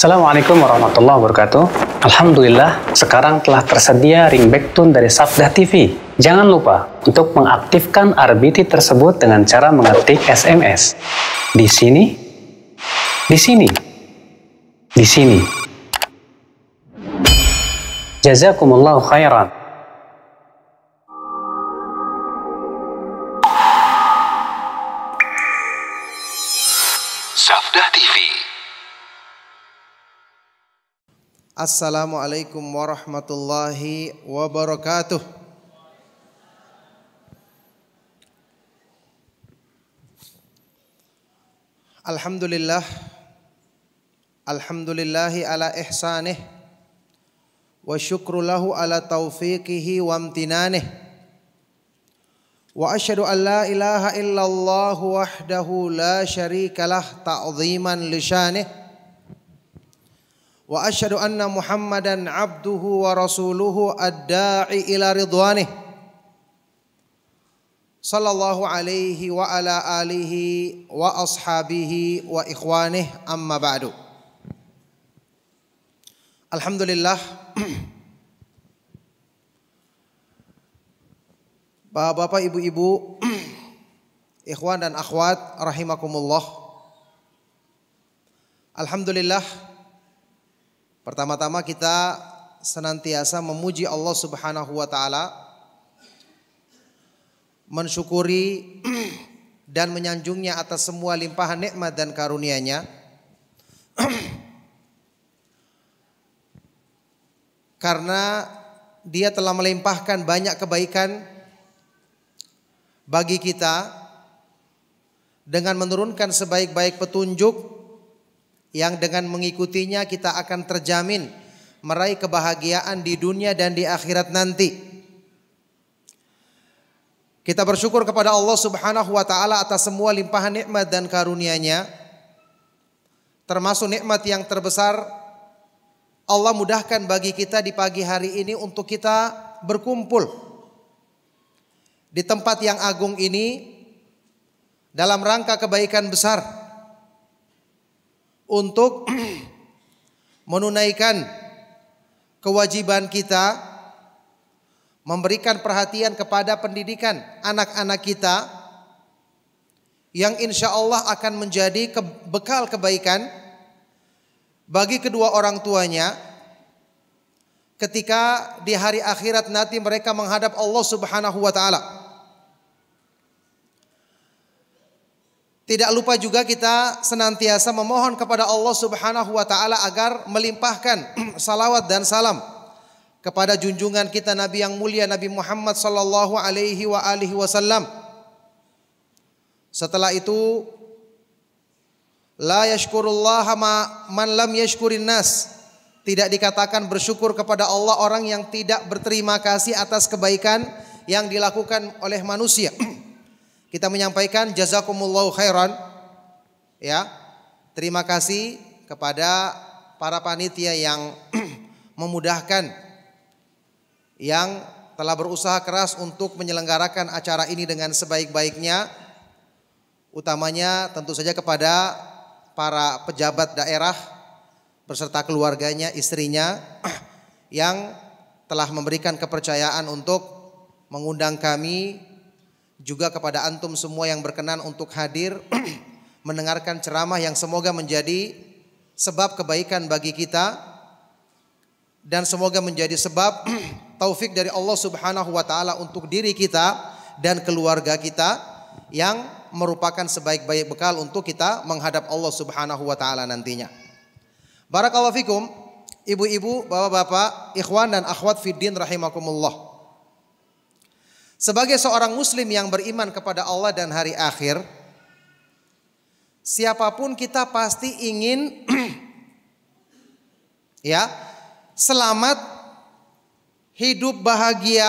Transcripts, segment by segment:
Assalamualaikum warahmatullahi wabarakatuh. Alhamdulillah, sekarang telah tersedia ringback tune dari Sabda TV. Jangan lupa untuk mengaktifkan RBT tersebut dengan cara mengetik SMS. Di sini, di sini, di sini. Jazakumullah khairan. Sabda TV Assalamualaikum warahmatullahi wabarakatuh. Alhamdulillah Alhamdulillahi ala ihsanih Wa syukru ala taufiqihi wa amtinanih Wa ashadu an la ilaha illallah wahdahu la sharika lah li lishanih واشهد ان محمدا عبده ورسوله الداعي الى رضوانه صلى الله عليه وعلى اله واصحابه واخوانه اما بعد الحمد لله بابا ابو ibu-ibu, ikhwan dan akhwat rahimakumullah. Alhamdulillah Pertama-tama kita senantiasa memuji Allah Subhanahu wa taala, mensyukuri dan menyanjungnya atas semua limpahan nikmat dan karunia-Nya. Karena dia telah melimpahkan banyak kebaikan bagi kita dengan menurunkan sebaik-baik petunjuk yang dengan mengikutinya kita akan terjamin meraih kebahagiaan di dunia dan di akhirat nanti. Kita bersyukur kepada Allah Subhanahu wa taala atas semua limpahan nikmat dan karunia-Nya. Termasuk nikmat yang terbesar Allah mudahkan bagi kita di pagi hari ini untuk kita berkumpul di tempat yang agung ini dalam rangka kebaikan besar untuk menunaikan kewajiban kita memberikan perhatian kepada pendidikan anak-anak kita yang insya Allah akan menjadi bekal kebaikan bagi kedua orang tuanya ketika di hari akhirat nanti mereka menghadap Allah Subhanahu wa taala. Tidak lupa juga kita senantiasa memohon kepada Allah Subhanahu wa taala agar melimpahkan salawat dan salam kepada junjungan kita Nabi yang mulia Nabi Muhammad sallallahu alaihi wa alihi wasallam. Setelah itu la ma man lam yashkurin nas. Tidak dikatakan bersyukur kepada Allah orang yang tidak berterima kasih atas kebaikan yang dilakukan oleh manusia. Kita menyampaikan jazakumullahu khairan. Ya. Terima kasih kepada para panitia yang memudahkan yang telah berusaha keras untuk menyelenggarakan acara ini dengan sebaik-baiknya utamanya tentu saja kepada para pejabat daerah beserta keluarganya, istrinya yang telah memberikan kepercayaan untuk mengundang kami juga kepada antum semua yang berkenan untuk hadir mendengarkan ceramah yang semoga menjadi sebab kebaikan bagi kita dan semoga menjadi sebab taufik dari Allah Subhanahu wa taala untuk diri kita dan keluarga kita yang merupakan sebaik-baik bekal untuk kita menghadap Allah Subhanahu wa taala nantinya. Barakallahu fikum, ibu-ibu, bapak-bapak, ikhwan dan akhwat fiddin rahimakumullah. Sebagai seorang muslim yang beriman kepada Allah dan hari akhir, siapapun kita pasti ingin ya, selamat hidup bahagia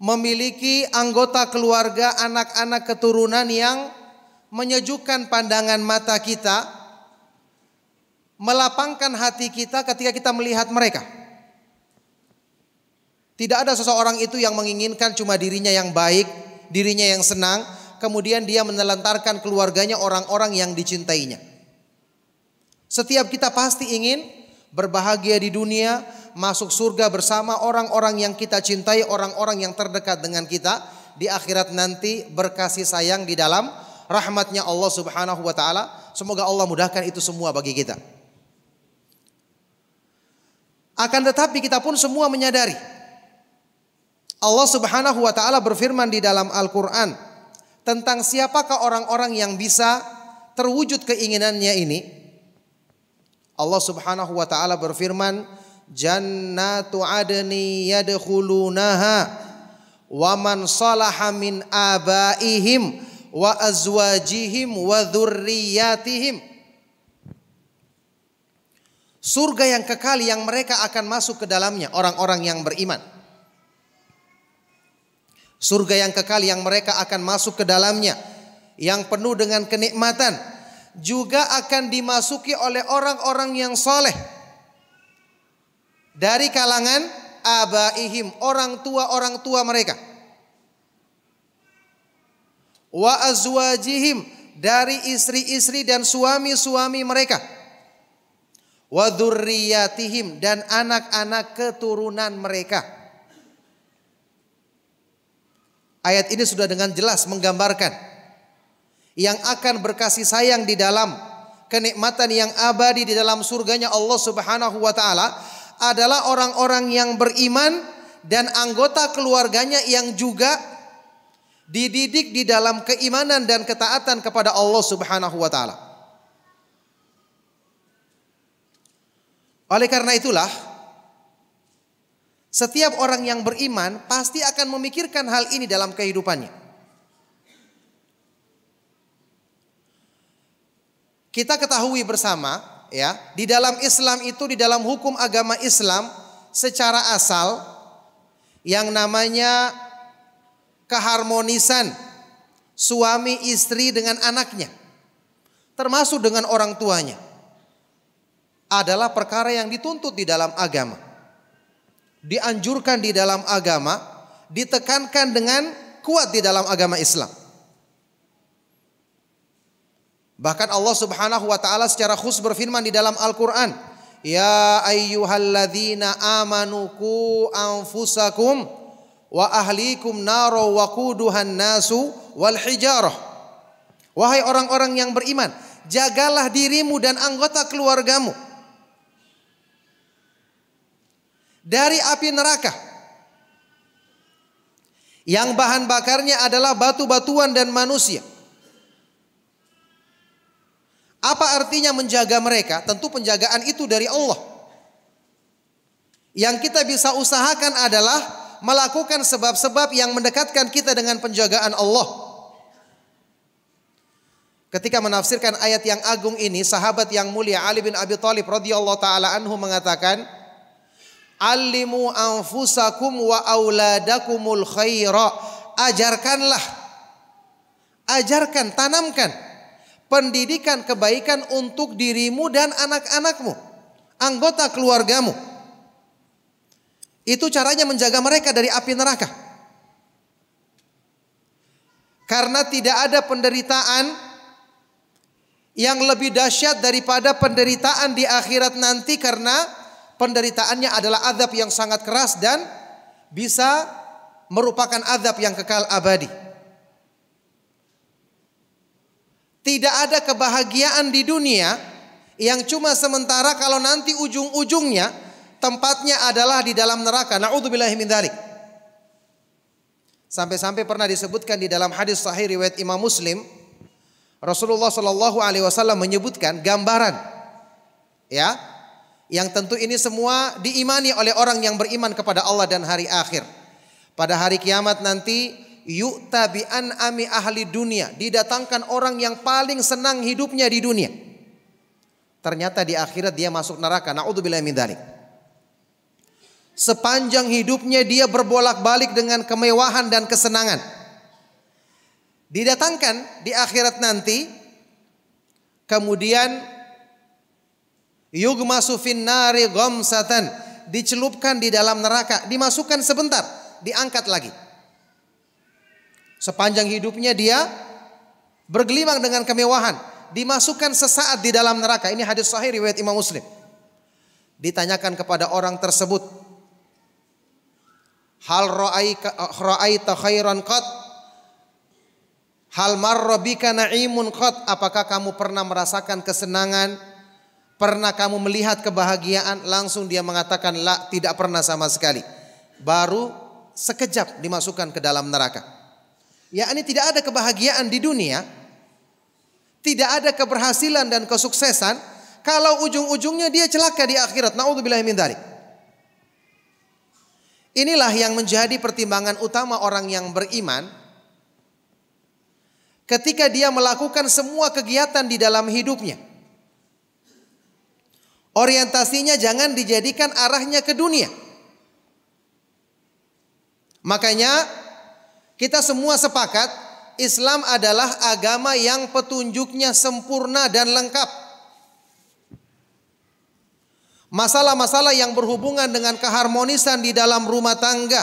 memiliki anggota keluarga, anak-anak keturunan yang menyejukkan pandangan mata kita, melapangkan hati kita ketika kita melihat mereka. Tidak ada seseorang itu yang menginginkan cuma dirinya yang baik, dirinya yang senang, kemudian dia menelantarkan keluarganya orang-orang yang dicintainya. Setiap kita pasti ingin berbahagia di dunia, masuk surga bersama orang-orang yang kita cintai, orang-orang yang terdekat dengan kita di akhirat nanti berkasih sayang di dalam rahmatnya Allah Subhanahu wa taala. Semoga Allah mudahkan itu semua bagi kita. Akan tetapi kita pun semua menyadari Allah Subhanahu wa taala berfirman di dalam Al-Qur'an tentang siapakah orang-orang yang bisa terwujud keinginannya ini. Allah Subhanahu wa taala berfirman, "Jannatu adni yadkhulunaha wa man salaha min abaihim wa azwajihim wa dzurriyyatihim." Surga yang kekal yang mereka akan masuk ke dalamnya orang-orang yang beriman. Surga yang kekal yang mereka akan masuk ke dalamnya. Yang penuh dengan kenikmatan. Juga akan dimasuki oleh orang-orang yang soleh. Dari kalangan abaihim. Orang tua-orang tua mereka. Wa azwajihim. Dari istri-istri dan suami-suami mereka. Wa dan anak-anak keturunan mereka. Ayat ini sudah dengan jelas menggambarkan yang akan berkasih sayang di dalam kenikmatan yang abadi di dalam surganya Allah Subhanahu wa taala adalah orang-orang yang beriman dan anggota keluarganya yang juga dididik di dalam keimanan dan ketaatan kepada Allah Subhanahu wa taala. Oleh karena itulah setiap orang yang beriman pasti akan memikirkan hal ini dalam kehidupannya. Kita ketahui bersama ya, di dalam Islam itu di dalam hukum agama Islam secara asal yang namanya keharmonisan suami istri dengan anaknya termasuk dengan orang tuanya adalah perkara yang dituntut di dalam agama dianjurkan di dalam agama, ditekankan dengan kuat di dalam agama Islam. Bahkan Allah Subhanahu wa taala secara khusus berfirman di dalam Al-Qur'an, "Ya ayyuhalladzina amanu qu anfusakum wa ahlikum naro wa quduhan nasu wal hijarah." Wahai orang-orang yang beriman, jagalah dirimu dan anggota keluargamu dari api neraka. Yang bahan bakarnya adalah batu-batuan dan manusia. Apa artinya menjaga mereka? Tentu penjagaan itu dari Allah. Yang kita bisa usahakan adalah melakukan sebab-sebab yang mendekatkan kita dengan penjagaan Allah. Ketika menafsirkan ayat yang agung ini, sahabat yang mulia Ali bin Abi Thalib radhiyallahu taala anhu mengatakan, Alimu anfusakum wa auladakumul khaira. Ajarkanlah. Ajarkan, tanamkan pendidikan kebaikan untuk dirimu dan anak-anakmu, anggota keluargamu. Itu caranya menjaga mereka dari api neraka. Karena tidak ada penderitaan yang lebih dahsyat daripada penderitaan di akhirat nanti karena penderitaannya adalah azab yang sangat keras dan bisa merupakan azab yang kekal abadi. Tidak ada kebahagiaan di dunia yang cuma sementara kalau nanti ujung-ujungnya tempatnya adalah di dalam neraka. Nauzubillahi min dzalik. Sampai-sampai pernah disebutkan di dalam hadis sahih riwayat Imam Muslim, Rasulullah Shallallahu alaihi wasallam menyebutkan gambaran ya yang tentu ini semua diimani oleh orang yang beriman kepada Allah dan hari akhir. Pada hari kiamat nanti yu'ta ami ahli dunia, didatangkan orang yang paling senang hidupnya di dunia. Ternyata di akhirat dia masuk neraka. Na'udzubillah min dzalik. Sepanjang hidupnya dia berbolak-balik dengan kemewahan dan kesenangan. Didatangkan di akhirat nanti kemudian Yugmasu finnari gomsatan Dicelupkan di dalam neraka. Dimasukkan sebentar. Diangkat lagi. Sepanjang hidupnya dia bergelimang dengan kemewahan. Dimasukkan sesaat di dalam neraka. Ini hadis sahih riwayat Imam Muslim. Ditanyakan kepada orang tersebut. Hal ra'aita khairan kot, Hal marra bika na'imun Apakah kamu pernah merasakan kesenangan? Pernah kamu melihat kebahagiaan langsung dia mengatakan la tidak pernah sama sekali. Baru sekejap dimasukkan ke dalam neraka. Ya ini tidak ada kebahagiaan di dunia. Tidak ada keberhasilan dan kesuksesan. Kalau ujung-ujungnya dia celaka di akhirat. Na'udzubillah min dhalik. Inilah yang menjadi pertimbangan utama orang yang beriman ketika dia melakukan semua kegiatan di dalam hidupnya orientasinya jangan dijadikan arahnya ke dunia. Makanya kita semua sepakat Islam adalah agama yang petunjuknya sempurna dan lengkap. Masalah-masalah yang berhubungan dengan keharmonisan di dalam rumah tangga,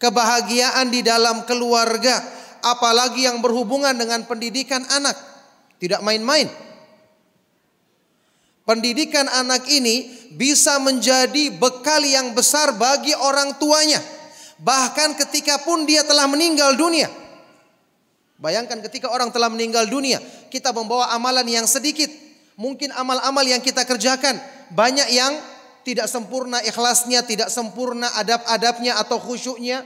kebahagiaan di dalam keluarga, apalagi yang berhubungan dengan pendidikan anak, tidak main-main. Pendidikan anak ini bisa menjadi bekal yang besar bagi orang tuanya. Bahkan ketika pun dia telah meninggal dunia. Bayangkan ketika orang telah meninggal dunia, kita membawa amalan yang sedikit. Mungkin amal-amal yang kita kerjakan banyak yang tidak sempurna ikhlasnya, tidak sempurna adab-adabnya atau khusyuknya.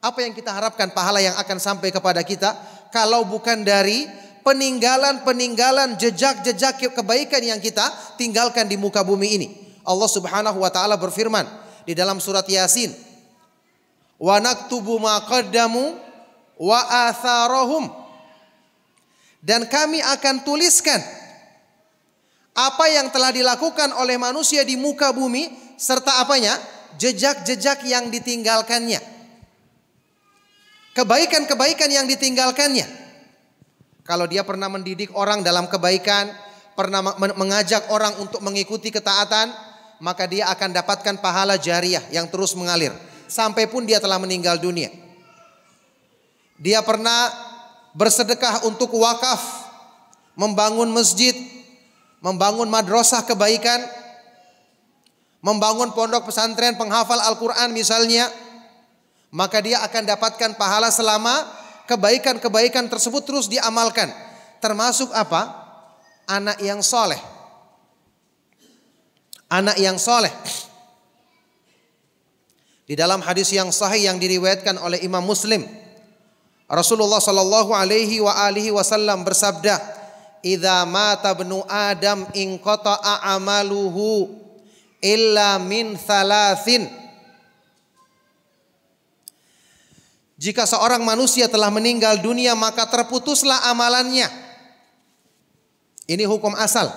Apa yang kita harapkan pahala yang akan sampai kepada kita kalau bukan dari peninggalan-peninggalan jejak-jejak kebaikan yang kita tinggalkan di muka bumi ini. Allah Subhanahu wa taala berfirman di dalam surat Yasin, "Wa naktubu ma qaddamu wa atharahum." Dan kami akan tuliskan apa yang telah dilakukan oleh manusia di muka bumi serta apanya? jejak-jejak yang ditinggalkannya. Kebaikan-kebaikan yang ditinggalkannya. Kalau dia pernah mendidik orang dalam kebaikan, pernah mengajak orang untuk mengikuti ketaatan, maka dia akan dapatkan pahala jariah yang terus mengalir sampai pun dia telah meninggal dunia. Dia pernah bersedekah untuk wakaf, membangun masjid, membangun madrasah kebaikan, membangun pondok pesantren penghafal Al-Qur'an misalnya, maka dia akan dapatkan pahala selama kebaikan-kebaikan tersebut terus diamalkan. Termasuk apa? Anak yang soleh. Anak yang soleh. Di dalam hadis yang sahih yang diriwayatkan oleh Imam Muslim, Rasulullah Shallallahu Alaihi wa alihi Wasallam bersabda, "Idza mata benu Adam in amaluhu illa min thalathin." Jika seorang manusia telah meninggal dunia maka terputuslah amalannya. Ini hukum asal.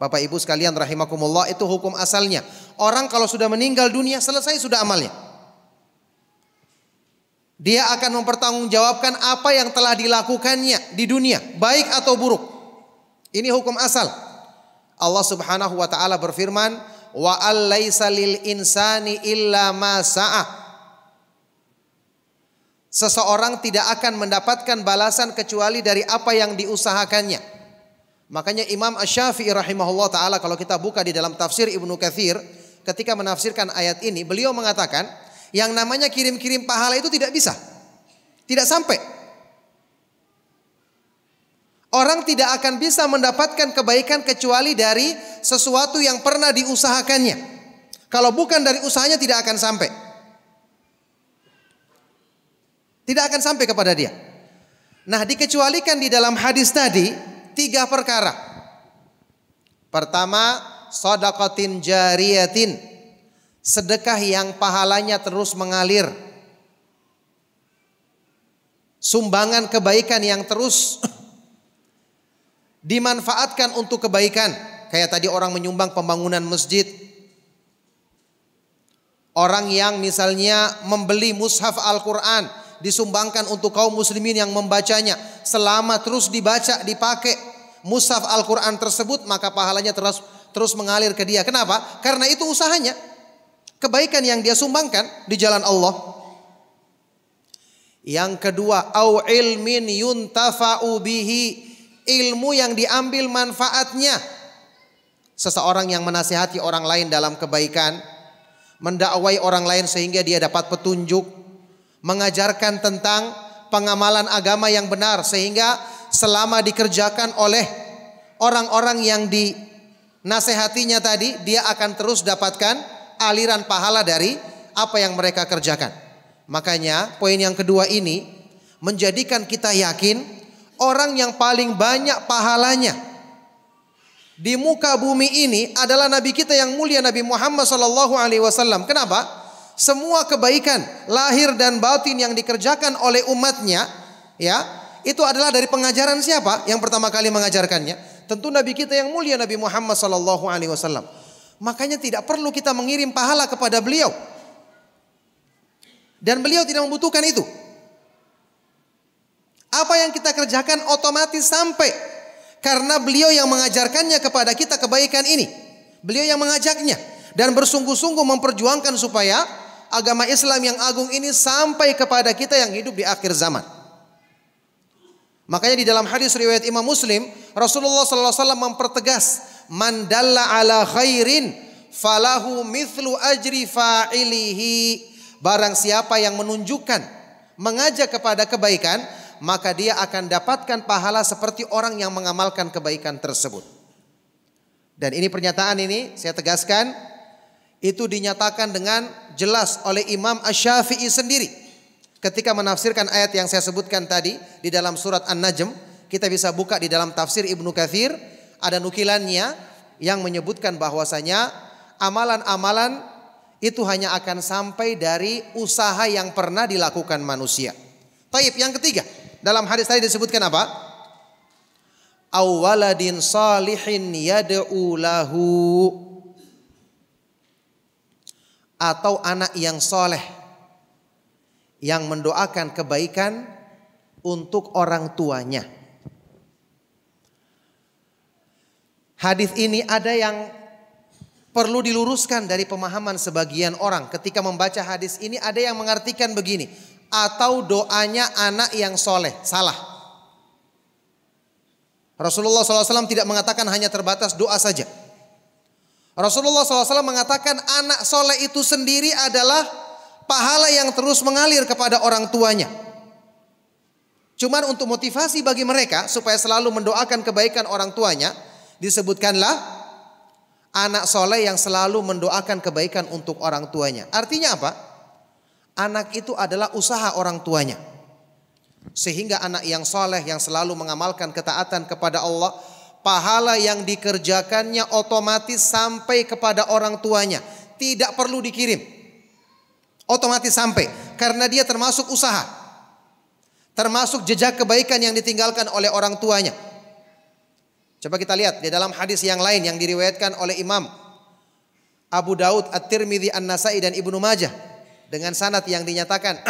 Bapak Ibu sekalian rahimakumullah itu hukum asalnya. Orang kalau sudah meninggal dunia selesai sudah amalnya. Dia akan mempertanggungjawabkan apa yang telah dilakukannya di dunia, baik atau buruk. Ini hukum asal. Allah Subhanahu wa taala berfirman, "Wa al insani illa ma sa'ah." Seseorang tidak akan mendapatkan balasan kecuali dari apa yang diusahakannya. Makanya Imam ash shafii rahimahullah ta'ala kalau kita buka di dalam tafsir Ibnu Kathir. Ketika menafsirkan ayat ini beliau mengatakan yang namanya kirim-kirim pahala itu tidak bisa. Tidak sampai. Orang tidak akan bisa mendapatkan kebaikan kecuali dari sesuatu yang pernah diusahakannya. Kalau bukan dari usahanya tidak akan sampai. Tidak akan sampai kepada dia. Nah, dikecualikan di dalam hadis tadi tiga perkara. Pertama, sodakotin jariyatin. Sedekah yang pahalanya terus mengalir. Sumbangan kebaikan yang terus dimanfaatkan untuk kebaikan. Kayak tadi orang menyumbang pembangunan masjid. Orang yang misalnya membeli mushaf Al-Quran disumbangkan untuk kaum muslimin yang membacanya. Selama terus dibaca, dipakai mushaf Al-Qur'an tersebut, maka pahalanya terus terus mengalir ke dia. Kenapa? Karena itu usahanya. Kebaikan yang dia sumbangkan di jalan Allah. Yang kedua, au ilmin yuntafa'u bihi. Ilmu yang diambil manfaatnya. Seseorang yang menasihati orang lain dalam kebaikan, mendakwai orang lain sehingga dia dapat petunjuk, mengajarkan tentang pengamalan agama yang benar sehingga selama dikerjakan oleh orang-orang yang dinasehatinya tadi dia akan terus dapatkan aliran pahala dari apa yang mereka kerjakan. Makanya poin yang kedua ini menjadikan kita yakin orang yang paling banyak pahalanya di muka bumi ini adalah nabi kita yang mulia Nabi Muhammad sallallahu alaihi wasallam. Kenapa? Semua kebaikan lahir dan batin yang dikerjakan oleh umatnya, ya, itu adalah dari pengajaran siapa yang pertama kali mengajarkannya? Tentu Nabi kita yang mulia Nabi Muhammad Sallallahu Alaihi Wasallam. Makanya tidak perlu kita mengirim pahala kepada beliau. Dan beliau tidak membutuhkan itu. Apa yang kita kerjakan otomatis sampai karena beliau yang mengajarkannya kepada kita kebaikan ini. Beliau yang mengajaknya dan bersungguh-sungguh memperjuangkan supaya agama Islam yang agung ini sampai kepada kita yang hidup di akhir zaman. Makanya di dalam hadis riwayat Imam Muslim, Rasulullah SAW mempertegas, "Mandalla ala khairin falahu mithlu ajri fa'ilihi." Barang siapa yang menunjukkan, mengajak kepada kebaikan, maka dia akan dapatkan pahala seperti orang yang mengamalkan kebaikan tersebut. Dan ini pernyataan ini saya tegaskan itu dinyatakan dengan jelas oleh Imam Ash-Syafi'i sendiri. Ketika menafsirkan ayat yang saya sebutkan tadi di dalam surat An-Najm, kita bisa buka di dalam tafsir Ibnu Katsir ada nukilannya yang menyebutkan bahwasanya amalan-amalan itu hanya akan sampai dari usaha yang pernah dilakukan manusia. Taib yang ketiga, dalam hadis tadi disebutkan apa? Awaladin salihin yad'u lahu atau anak yang soleh yang mendoakan kebaikan untuk orang tuanya. Hadis ini ada yang perlu diluruskan dari pemahaman sebagian orang. Ketika membaca hadis ini ada yang mengartikan begini. Atau doanya anak yang soleh. Salah. Rasulullah SAW tidak mengatakan hanya terbatas doa saja. Rasulullah SAW mengatakan anak soleh itu sendiri adalah pahala yang terus mengalir kepada orang tuanya. Cuman untuk motivasi bagi mereka supaya selalu mendoakan kebaikan orang tuanya, disebutkanlah anak soleh yang selalu mendoakan kebaikan untuk orang tuanya. Artinya apa? Anak itu adalah usaha orang tuanya. Sehingga anak yang soleh yang selalu mengamalkan ketaatan kepada Allah, pahala yang dikerjakannya otomatis sampai kepada orang tuanya, tidak perlu dikirim. Otomatis sampai karena dia termasuk usaha. Termasuk jejak kebaikan yang ditinggalkan oleh orang tuanya. Coba kita lihat di dalam hadis yang lain yang diriwayatkan oleh Imam Abu Daud, at tirmidhi An-Nasai dan Ibnu Majah dengan sanad yang dinyatakan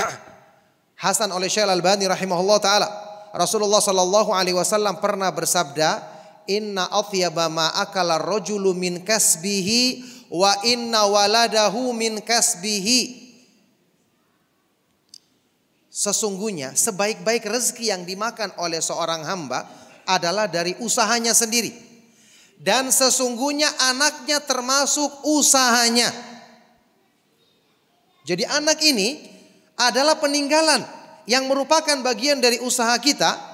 Hasan oleh Syekh Al-Albani rahimahullah taala. Rasulullah sallallahu alaihi wasallam pernah bersabda, inna athyaba ma akala rajulu min kasbihi wa inna waladahu min kasbihi Sesungguhnya sebaik-baik rezeki yang dimakan oleh seorang hamba adalah dari usahanya sendiri. Dan sesungguhnya anaknya termasuk usahanya. Jadi anak ini adalah peninggalan yang merupakan bagian dari usaha kita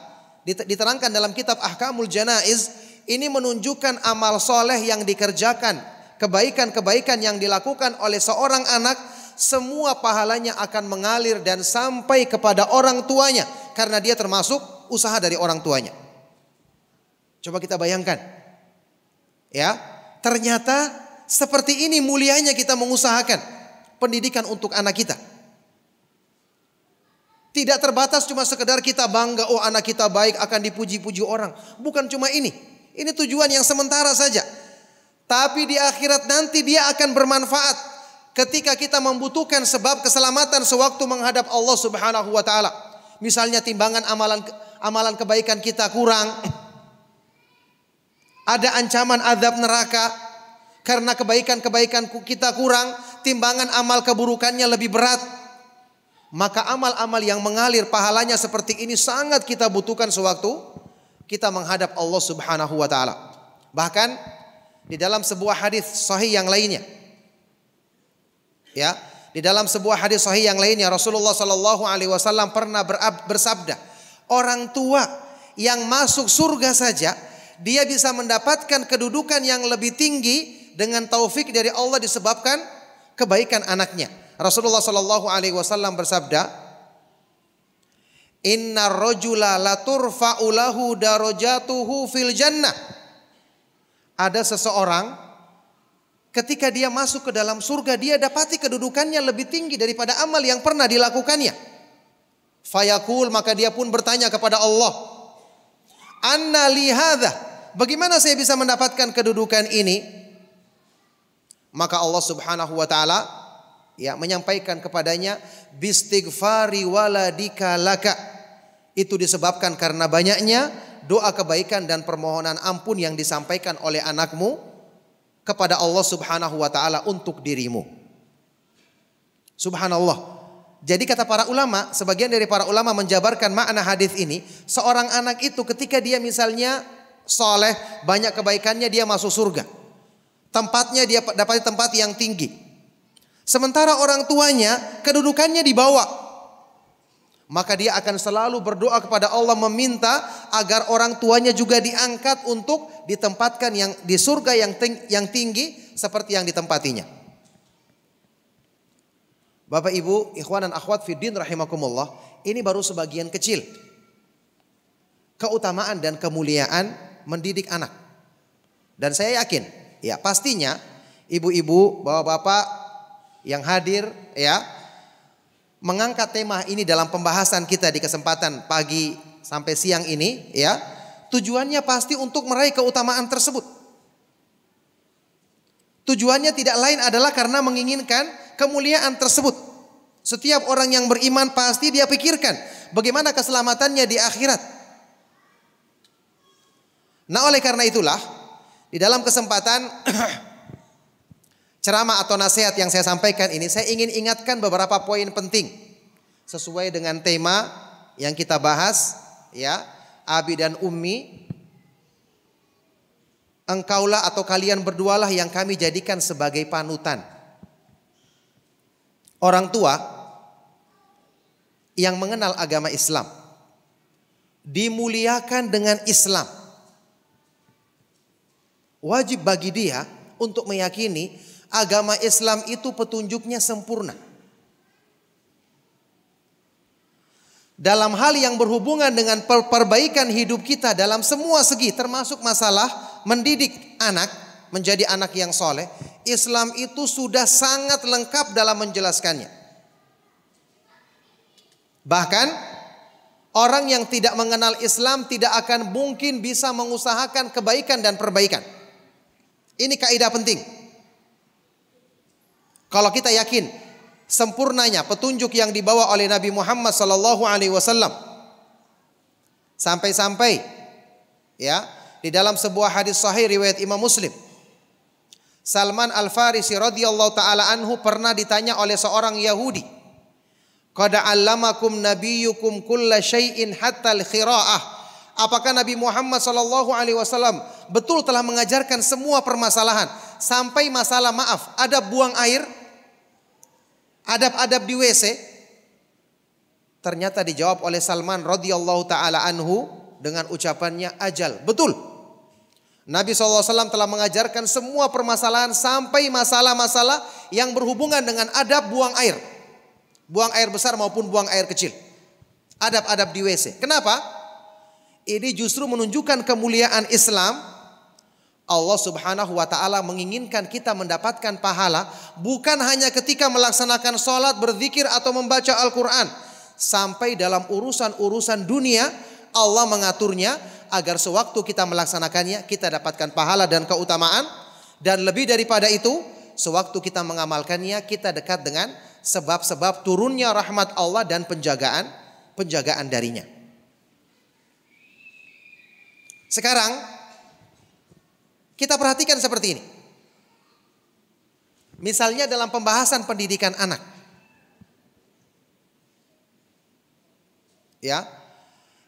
diterangkan dalam kitab Ahkamul Janaiz ini menunjukkan amal soleh yang dikerjakan, kebaikan-kebaikan yang dilakukan oleh seorang anak, semua pahalanya akan mengalir dan sampai kepada orang tuanya karena dia termasuk usaha dari orang tuanya. Coba kita bayangkan. Ya, ternyata seperti ini mulianya kita mengusahakan pendidikan untuk anak kita. Tidak terbatas cuma sekedar kita bangga, oh anak kita baik akan dipuji-puji orang. Bukan cuma ini. Ini tujuan yang sementara saja. Tapi di akhirat nanti dia akan bermanfaat ketika kita membutuhkan sebab keselamatan sewaktu menghadap Allah Subhanahu wa taala. Misalnya timbangan amalan amalan kebaikan kita kurang. Ada ancaman azab neraka karena kebaikan-kebaikan kita kurang, timbangan amal keburukannya lebih berat maka amal-amal yang mengalir pahalanya seperti ini sangat kita butuhkan sewaktu kita menghadap Allah Subhanahu wa taala. Bahkan di dalam sebuah hadis sahih yang lainnya. Ya, di dalam sebuah hadis sahih yang lainnya Rasulullah sallallahu alaihi wasallam pernah bersabda, orang tua yang masuk surga saja dia bisa mendapatkan kedudukan yang lebih tinggi dengan taufik dari Allah disebabkan kebaikan anaknya. Rasulullah Shallallahu Alaihi Wasallam bersabda, Inna rojula laturfa'ulahu darojatuhu fil jannah. Ada seseorang ketika dia masuk ke dalam surga dia dapati kedudukannya lebih tinggi daripada amal yang pernah dilakukannya. Fayakul maka dia pun bertanya kepada Allah. Anna lihada. Bagaimana saya bisa mendapatkan kedudukan ini? Maka Allah subhanahu wa ta'ala ya menyampaikan kepadanya bistighfari waladika laka. Itu disebabkan karena banyaknya doa kebaikan dan permohonan ampun yang disampaikan oleh anakmu kepada Allah Subhanahu wa taala untuk dirimu. Subhanallah. Jadi kata para ulama, sebagian dari para ulama menjabarkan makna hadis ini, seorang anak itu ketika dia misalnya soleh, banyak kebaikannya dia masuk surga. Tempatnya dia dapat tempat yang tinggi Sementara orang tuanya kedudukannya di bawah. Maka dia akan selalu berdoa kepada Allah meminta agar orang tuanya juga diangkat untuk ditempatkan yang di surga yang tinggi, yang tinggi seperti yang ditempatinya. Bapak Ibu, ikhwan dan akhwat fiddin rahimakumullah, ini baru sebagian kecil. Keutamaan dan kemuliaan mendidik anak. Dan saya yakin, ya pastinya ibu-ibu, bapak-bapak, yang hadir ya mengangkat tema ini dalam pembahasan kita di kesempatan pagi sampai siang ini ya tujuannya pasti untuk meraih keutamaan tersebut tujuannya tidak lain adalah karena menginginkan kemuliaan tersebut setiap orang yang beriman pasti dia pikirkan bagaimana keselamatannya di akhirat nah oleh karena itulah di dalam kesempatan ceramah atau nasihat yang saya sampaikan ini saya ingin ingatkan beberapa poin penting sesuai dengan tema yang kita bahas ya Abi dan Ummi engkaulah atau kalian berdualah yang kami jadikan sebagai panutan orang tua yang mengenal agama Islam dimuliakan dengan Islam wajib bagi dia untuk meyakini agama Islam itu petunjuknya sempurna. Dalam hal yang berhubungan dengan perbaikan hidup kita dalam semua segi termasuk masalah mendidik anak menjadi anak yang soleh. Islam itu sudah sangat lengkap dalam menjelaskannya. Bahkan orang yang tidak mengenal Islam tidak akan mungkin bisa mengusahakan kebaikan dan perbaikan. Ini kaidah penting. Kalau kita yakin sempurnanya petunjuk yang dibawa oleh Nabi Muhammad sallallahu alaihi wasallam sampai-sampai ya di dalam sebuah hadis sahih riwayat Imam Muslim Salman Al-Farisi radhiyallahu taala anhu pernah ditanya oleh seorang Yahudi Qad 'allamakum nabiyyukum kulla syai'in hatta al khiraah apakah Nabi Muhammad Sallallahu Alaihi Wasallam betul telah mengajarkan semua permasalahan sampai masalah maaf ada buang air adab-adab di WC? Ternyata dijawab oleh Salman radhiyallahu taala anhu dengan ucapannya ajal. Betul. Nabi SAW telah mengajarkan semua permasalahan sampai masalah-masalah yang berhubungan dengan adab buang air. Buang air besar maupun buang air kecil. Adab-adab di WC. Kenapa? Ini justru menunjukkan kemuliaan Islam Allah Subhanahu wa taala menginginkan kita mendapatkan pahala bukan hanya ketika melaksanakan sholat, berzikir atau membaca Al-Qur'an. Sampai dalam urusan-urusan dunia Allah mengaturnya agar sewaktu kita melaksanakannya kita dapatkan pahala dan keutamaan dan lebih daripada itu sewaktu kita mengamalkannya kita dekat dengan sebab-sebab turunnya rahmat Allah dan penjagaan penjagaan darinya. Sekarang kita perhatikan seperti ini. Misalnya dalam pembahasan pendidikan anak. Ya.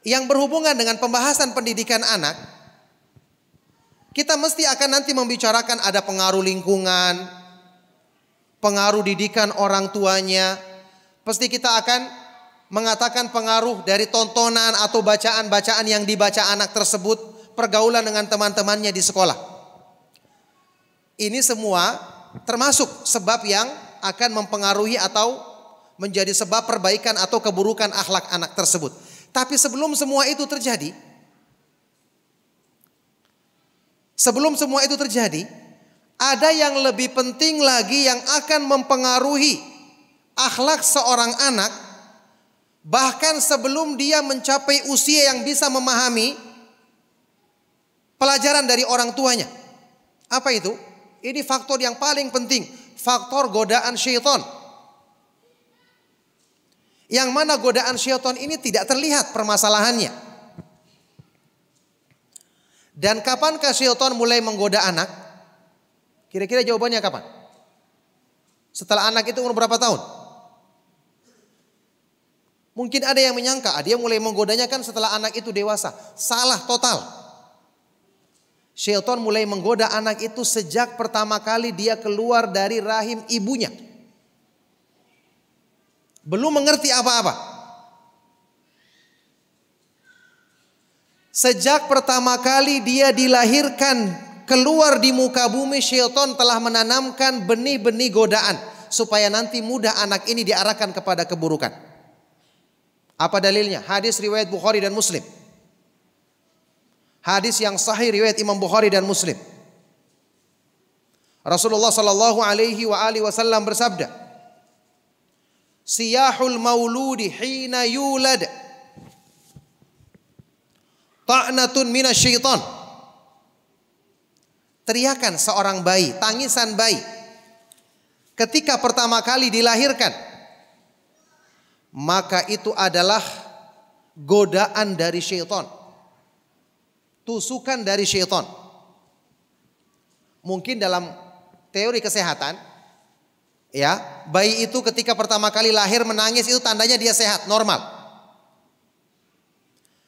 Yang berhubungan dengan pembahasan pendidikan anak, kita mesti akan nanti membicarakan ada pengaruh lingkungan, pengaruh didikan orang tuanya. Pasti kita akan mengatakan pengaruh dari tontonan atau bacaan-bacaan yang dibaca anak tersebut, pergaulan dengan teman-temannya di sekolah. Ini semua termasuk sebab yang akan mempengaruhi atau menjadi sebab perbaikan atau keburukan akhlak anak tersebut. Tapi sebelum semua itu terjadi, sebelum semua itu terjadi, ada yang lebih penting lagi yang akan mempengaruhi akhlak seorang anak bahkan sebelum dia mencapai usia yang bisa memahami pelajaran dari orang tuanya. Apa itu? Ini faktor yang paling penting, faktor godaan syaitan. Yang mana godaan syaitan ini tidak terlihat permasalahannya. Dan kapankah syaitan mulai menggoda anak? Kira-kira jawabannya kapan? Setelah anak itu umur berapa tahun? Mungkin ada yang menyangka, ah, dia mulai menggodanya kan setelah anak itu dewasa. Salah total. Syaitan mulai menggoda anak itu sejak pertama kali dia keluar dari rahim ibunya. Belum mengerti apa-apa. Sejak pertama kali dia dilahirkan keluar di muka bumi syaitan telah menanamkan benih-benih godaan supaya nanti mudah anak ini diarahkan kepada keburukan. Apa dalilnya? Hadis riwayat Bukhari dan Muslim. Hadis yang sahih riwayat Imam Bukhari dan Muslim. Rasulullah sallallahu alaihi wasallam bersabda, "Siyahul mauludi hina yulad ta'natun minasyaitan." Teriakan seorang bayi, tangisan bayi ketika pertama kali dilahirkan, maka itu adalah godaan dari syaitan tusukan dari syaitan. Mungkin dalam teori kesehatan, ya bayi itu ketika pertama kali lahir menangis itu tandanya dia sehat, normal.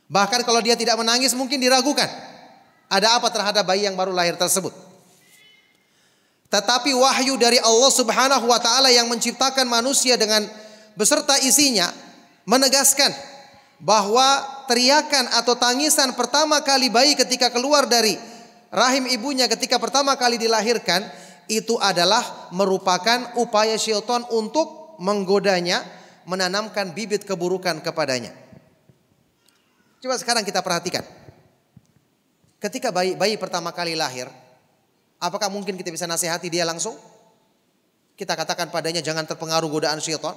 Bahkan kalau dia tidak menangis mungkin diragukan. Ada apa terhadap bayi yang baru lahir tersebut? Tetapi wahyu dari Allah Subhanahu wa taala yang menciptakan manusia dengan beserta isinya menegaskan bahwa teriakan atau tangisan pertama kali bayi ketika keluar dari rahim ibunya ketika pertama kali dilahirkan itu adalah merupakan upaya syaitan untuk menggodanya, menanamkan bibit keburukan kepadanya. Coba sekarang kita perhatikan. Ketika bayi bayi pertama kali lahir, apakah mungkin kita bisa nasihati dia langsung? Kita katakan padanya jangan terpengaruh godaan syaitan?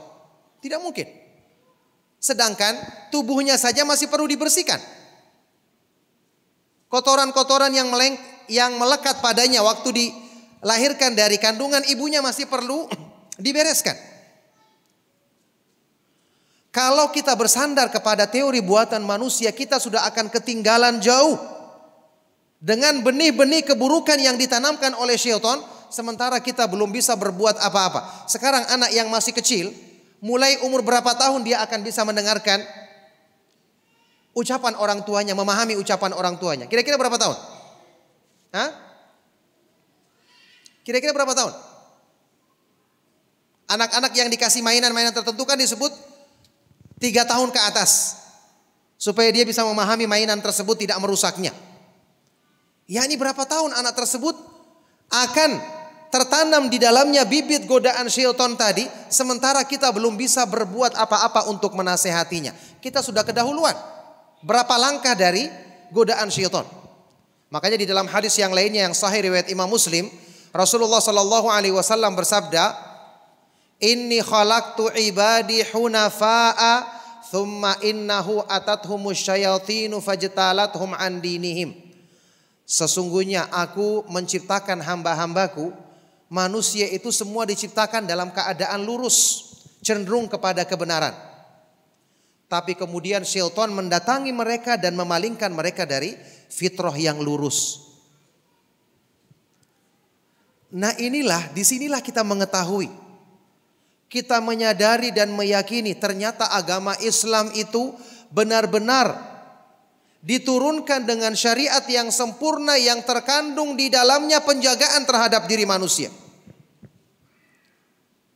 Tidak mungkin. Sedangkan tubuhnya saja masih perlu dibersihkan. Kotoran-kotoran yang meleng, yang melekat padanya waktu dilahirkan dari kandungan ibunya masih perlu dibereskan. Kalau kita bersandar kepada teori buatan manusia, kita sudah akan ketinggalan jauh dengan benih-benih keburukan yang ditanamkan oleh Shelton sementara kita belum bisa berbuat apa-apa. Sekarang anak yang masih kecil, Mulai umur berapa tahun dia akan bisa mendengarkan ucapan orang tuanya, memahami ucapan orang tuanya. Kira-kira berapa tahun? Hah? Kira-kira berapa tahun? Anak-anak yang dikasih mainan-mainan tertentu kan disebut tiga tahun ke atas. Supaya dia bisa memahami mainan tersebut tidak merusaknya. Ya ini berapa tahun anak tersebut akan tertanam di dalamnya bibit godaan syaitan tadi, sementara kita belum bisa berbuat apa-apa untuk menasehatinya. Kita sudah kedahuluan. Berapa langkah dari godaan syaitan? Makanya di dalam hadis yang lainnya yang sahih riwayat Imam Muslim, Rasulullah Shallallahu alaihi wasallam bersabda, "Inni khalaqtu ibadi hunafa'a thumma innahu atathumus syayatinu fajtalathum an dinihim." Sesungguhnya aku menciptakan hamba-hambaku manusia itu semua diciptakan dalam keadaan lurus, cenderung kepada kebenaran. Tapi kemudian Shelton mendatangi mereka dan memalingkan mereka dari fitrah yang lurus. Nah inilah, disinilah kita mengetahui. Kita menyadari dan meyakini ternyata agama Islam itu benar-benar diturunkan dengan syariat yang sempurna yang terkandung di dalamnya penjagaan terhadap diri manusia.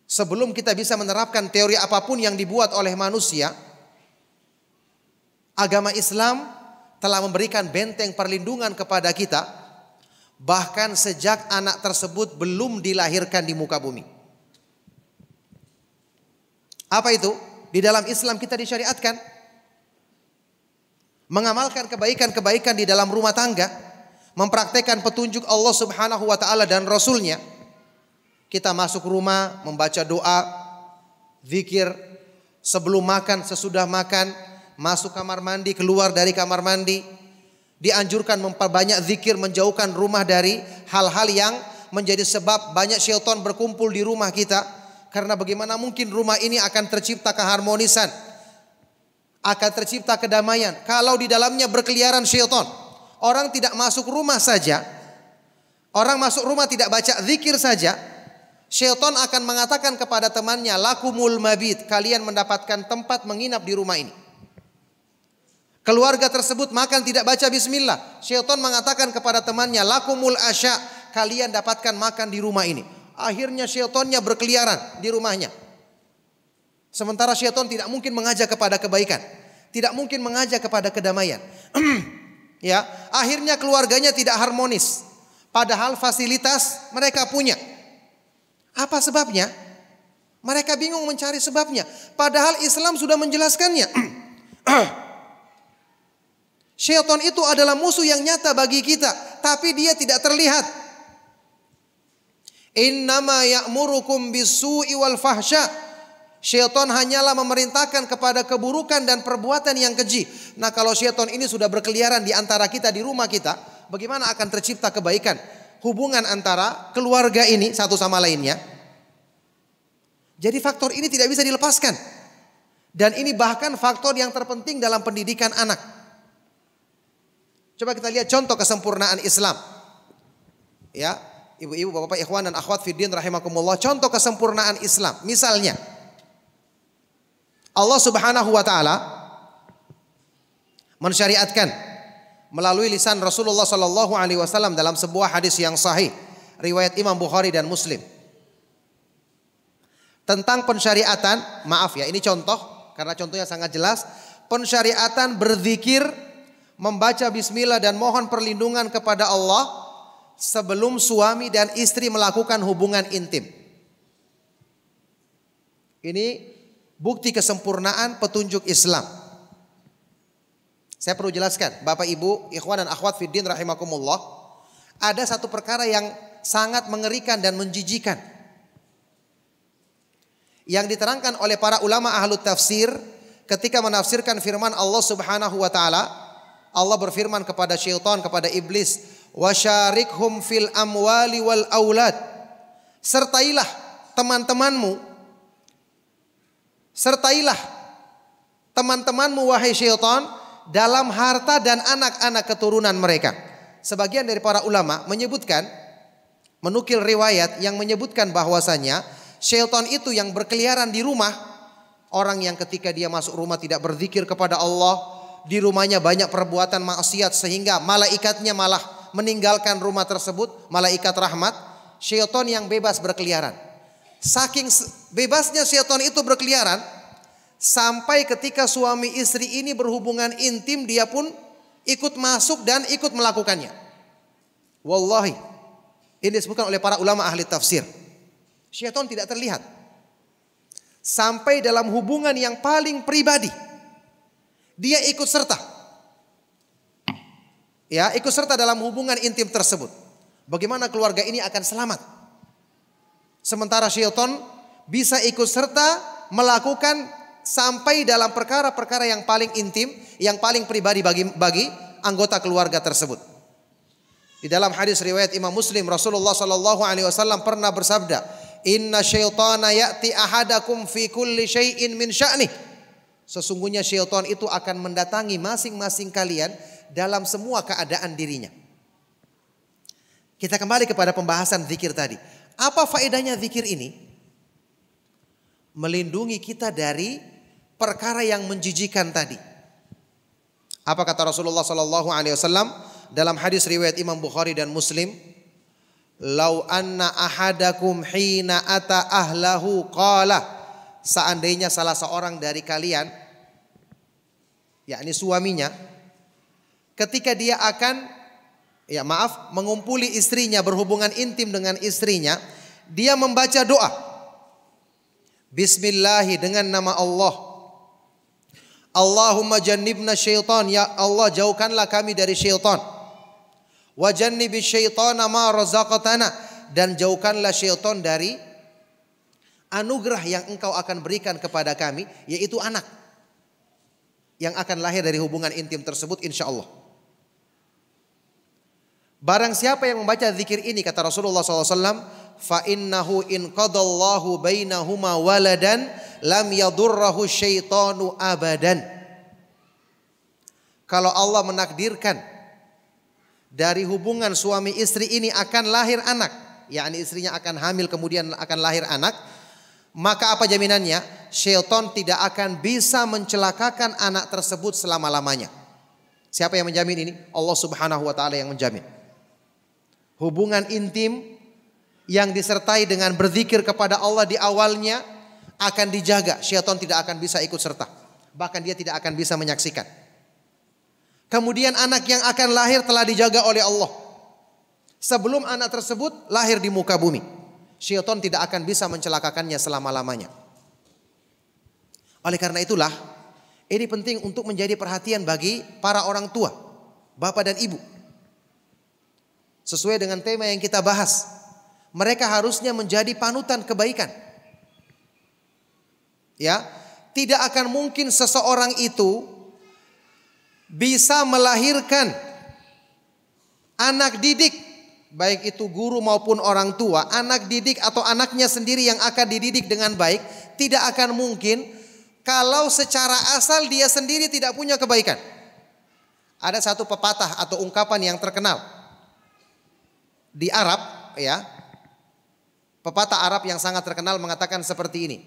Sebelum kita bisa menerapkan teori apapun yang dibuat oleh manusia, agama Islam telah memberikan benteng perlindungan kepada kita bahkan sejak anak tersebut belum dilahirkan di muka bumi. Apa itu? Di dalam Islam kita disyariatkan mengamalkan kebaikan-kebaikan di dalam rumah tangga, mempraktekkan petunjuk Allah Subhanahu wa taala dan rasulnya. Kita masuk rumah membaca doa, zikir sebelum makan, sesudah makan, masuk kamar mandi, keluar dari kamar mandi. Dianjurkan memperbanyak zikir menjauhkan rumah dari hal-hal yang menjadi sebab banyak syaitan berkumpul di rumah kita. Karena bagaimana mungkin rumah ini akan tercipta keharmonisan akan tercipta kedamaian kalau di dalamnya berkeliaran syaitan. Orang tidak masuk rumah saja, orang masuk rumah tidak baca zikir saja, syaitan akan mengatakan kepada temannya, "Lakumul mabit, kalian mendapatkan tempat menginap di rumah ini." Keluarga tersebut makan tidak baca bismillah. Syaitan mengatakan kepada temannya, "Lakumul asya, kalian dapatkan makan di rumah ini." Akhirnya syaitannya berkeliaran di rumahnya. Sementara syaitan tidak mungkin mengajak kepada kebaikan, tidak mungkin mengajak kepada kedamaian. ya, akhirnya keluarganya tidak harmonis. Padahal fasilitas mereka punya. Apa sebabnya? Mereka bingung mencari sebabnya. Padahal Islam sudah menjelaskannya. Syaitan itu adalah musuh yang nyata bagi kita, tapi dia tidak terlihat. Innama ya'murukum bisu'i wal fahsya' Syaitan hanyalah memerintahkan kepada keburukan dan perbuatan yang keji. Nah kalau syaitan ini sudah berkeliaran di antara kita di rumah kita. Bagaimana akan tercipta kebaikan? Hubungan antara keluarga ini satu sama lainnya. Jadi faktor ini tidak bisa dilepaskan. Dan ini bahkan faktor yang terpenting dalam pendidikan anak. Coba kita lihat contoh kesempurnaan Islam. Ya, ibu-ibu, bapak-bapak, ikhwan dan akhwat fiddin rahimakumullah. Contoh kesempurnaan Islam. Misalnya, Allah Subhanahu wa taala mensyariatkan melalui lisan Rasulullah Sallallahu alaihi wasallam dalam sebuah hadis yang sahih riwayat Imam Bukhari dan Muslim tentang pensyariatan maaf ya ini contoh karena contohnya sangat jelas pensyariatan berzikir membaca bismillah dan mohon perlindungan kepada Allah sebelum suami dan istri melakukan hubungan intim ini bukti kesempurnaan petunjuk Islam. Saya perlu jelaskan, Bapak Ibu, ikhwan dan akhwat fiddin rahimakumullah, ada satu perkara yang sangat mengerikan dan menjijikan. Yang diterangkan oleh para ulama ahlu tafsir ketika menafsirkan firman Allah Subhanahu wa taala, Allah berfirman kepada syaitan, kepada iblis, "Wasyarikhum fil amwali wal aulad." Sertailah teman-temanmu Sertailah teman-temanmu wahai syaitan dalam harta dan anak-anak keturunan mereka. Sebagian dari para ulama menyebutkan menukil riwayat yang menyebutkan bahwasanya syaitan itu yang berkeliaran di rumah orang yang ketika dia masuk rumah tidak berzikir kepada Allah, di rumahnya banyak perbuatan maksiat sehingga malaikatnya malah meninggalkan rumah tersebut, malaikat rahmat, syaitan yang bebas berkeliaran. Saking bebasnya syaitan itu berkeliaran sampai ketika suami istri ini berhubungan intim dia pun ikut masuk dan ikut melakukannya. Wallahi ini disebutkan oleh para ulama ahli tafsir. Syaitan tidak terlihat. Sampai dalam hubungan yang paling pribadi dia ikut serta. Ya, ikut serta dalam hubungan intim tersebut. Bagaimana keluarga ini akan selamat? Sementara syaitan bisa ikut serta melakukan sampai dalam perkara-perkara yang paling intim, yang paling pribadi bagi bagi anggota keluarga tersebut. Di dalam hadis riwayat Imam Muslim Rasulullah Shallallahu alaihi wasallam pernah bersabda, "Inna syaitana ya'ti ahadakum fi kulli syai'in min sya'ni." Sesungguhnya syaitan itu akan mendatangi masing-masing kalian dalam semua keadaan dirinya. Kita kembali kepada pembahasan zikir tadi. Apa faedahnya zikir ini? Melindungi kita dari perkara yang menjijikan tadi. Apa kata Rasulullah Sallallahu Alaihi Wasallam dalam hadis riwayat Imam Bukhari dan Muslim? Lau anna ahadakum hina ata ahlahu qala Seandainya salah seorang dari kalian yakni suaminya ketika dia akan ya maaf, mengumpuli istrinya, berhubungan intim dengan istrinya, dia membaca doa. Bismillahi dengan nama Allah. Allahumma jannibna syaitan. Ya Allah jauhkanlah kami dari syaitan. Wa jannibi syaitana ma razaqatana. Dan jauhkanlah syaitan dari anugerah yang engkau akan berikan kepada kami. Yaitu anak. Yang akan lahir dari hubungan intim tersebut insya Allah. Barang siapa yang membaca zikir ini kata Rasulullah SAW, fa innahu in qadallahu bainahuma waladan lam yadurrahu syaitanu abadan. Kalau Allah menakdirkan dari hubungan suami istri ini akan lahir anak, yakni istrinya akan hamil kemudian akan lahir anak, maka apa jaminannya? Syaitan tidak akan bisa mencelakakan anak tersebut selama-lamanya. Siapa yang menjamin ini? Allah Subhanahu wa taala yang menjamin hubungan intim yang disertai dengan berzikir kepada Allah di awalnya akan dijaga. Syaitan tidak akan bisa ikut serta. Bahkan dia tidak akan bisa menyaksikan. Kemudian anak yang akan lahir telah dijaga oleh Allah. Sebelum anak tersebut lahir di muka bumi. Syaitan tidak akan bisa mencelakakannya selama-lamanya. Oleh karena itulah, ini penting untuk menjadi perhatian bagi para orang tua, bapak dan ibu Sesuai dengan tema yang kita bahas. Mereka harusnya menjadi panutan kebaikan. Ya, tidak akan mungkin seseorang itu bisa melahirkan anak didik baik itu guru maupun orang tua, anak didik atau anaknya sendiri yang akan dididik dengan baik tidak akan mungkin kalau secara asal dia sendiri tidak punya kebaikan. Ada satu pepatah atau ungkapan yang terkenal di Arab ya pepatah Arab yang sangat terkenal mengatakan seperti ini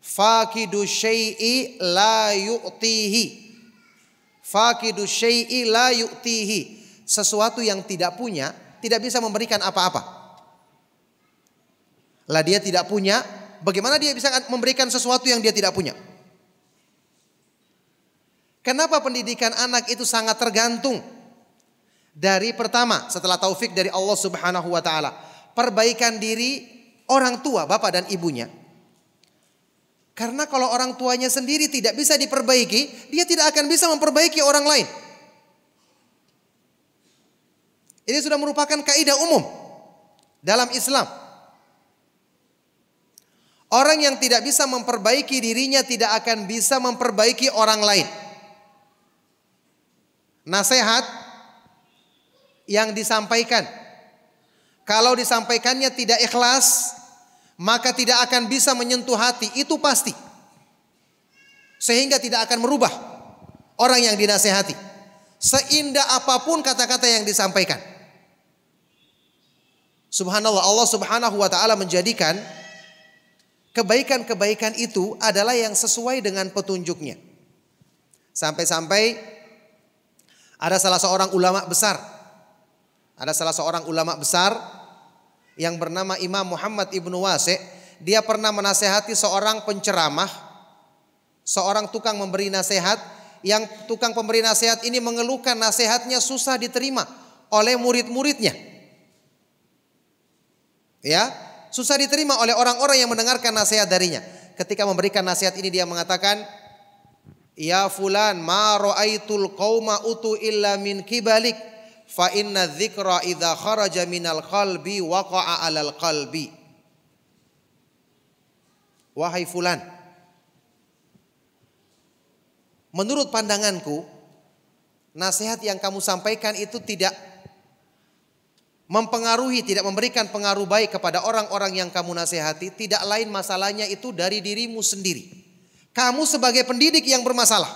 Fakidu syai'i la yu'tihi fakidu syai'i la yu'tihi sesuatu yang tidak punya tidak bisa memberikan apa-apa lah dia tidak punya bagaimana dia bisa memberikan sesuatu yang dia tidak punya Kenapa pendidikan anak itu sangat tergantung dari pertama setelah taufik dari Allah Subhanahu wa taala. Perbaikan diri orang tua, bapak dan ibunya. Karena kalau orang tuanya sendiri tidak bisa diperbaiki, dia tidak akan bisa memperbaiki orang lain. Ini sudah merupakan kaidah umum dalam Islam. Orang yang tidak bisa memperbaiki dirinya tidak akan bisa memperbaiki orang lain. Nasihat yang disampaikan. Kalau disampaikannya tidak ikhlas, maka tidak akan bisa menyentuh hati, itu pasti. Sehingga tidak akan merubah orang yang dinasehati. Seindah apapun kata-kata yang disampaikan. Subhanallah, Allah Subhanahu wa taala menjadikan kebaikan-kebaikan itu adalah yang sesuai dengan petunjuknya. Sampai-sampai ada salah seorang ulama besar ada salah seorang ulama besar yang bernama Imam Muhammad Ibnu Wasi, dia pernah menasehati seorang penceramah, seorang tukang memberi nasihat yang tukang pemberi nasihat ini mengeluhkan nasihatnya susah diterima oleh murid-muridnya. Ya, susah diterima oleh orang-orang yang mendengarkan nasihat darinya. Ketika memberikan nasihat ini dia mengatakan, "Ya fulan, ma ra'aitul qauma utu illa min kibalik." fa inna dzikra idza kharaja minal qalbi waqa'a alal qalbi wahai fulan menurut pandanganku nasihat yang kamu sampaikan itu tidak mempengaruhi, tidak memberikan pengaruh baik kepada orang-orang yang kamu nasihati, tidak lain masalahnya itu dari dirimu sendiri. Kamu sebagai pendidik yang bermasalah.